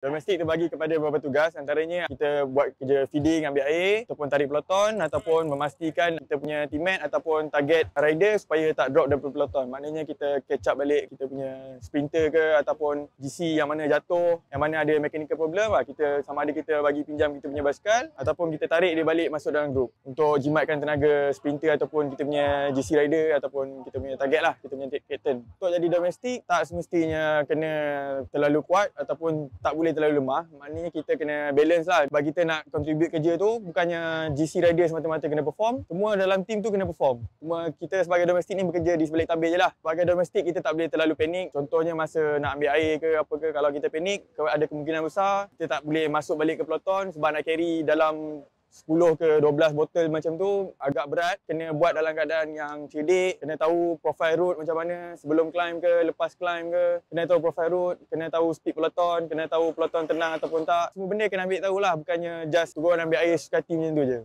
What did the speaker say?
Domestik tu bagi kepada beberapa tugas antaranya kita buat kerja feeding ambil air ataupun tarik peloton ataupun memastikan kita punya teammate ataupun target rider supaya tak drop daripada peloton. Maknanya kita catch up balik kita punya sprinter ke ataupun GC yang mana jatuh, yang mana ada mechanical problem lah. Kita sama ada kita bagi pinjam kita punya basikal ataupun kita tarik dia balik masuk dalam group untuk jimatkan tenaga sprinter ataupun kita punya GC rider ataupun kita punya target lah, kita punya captain. Untuk jadi domestik tak semestinya kena terlalu kuat ataupun tak boleh boleh terlalu lemah maknanya kita kena balance lah bagi kita nak contribute kerja tu bukannya GC rider semata-mata kena perform semua dalam team tu kena perform cuma kita sebagai domestik ni bekerja di sebalik tabir je lah sebagai domestik kita tak boleh terlalu panik contohnya masa nak ambil air ke apa ke kalau kita panik ada kemungkinan besar kita tak boleh masuk balik ke peloton sebab nak carry dalam 10 ke 12 botol macam tu agak berat kena buat dalam keadaan yang cerdik kena tahu profile route macam mana sebelum climb ke lepas climb ke kena tahu profile route kena tahu speed peloton kena tahu peloton tenang ataupun tak semua benda kena ambil tahulah bukannya just turun ambil air sekati macam tu je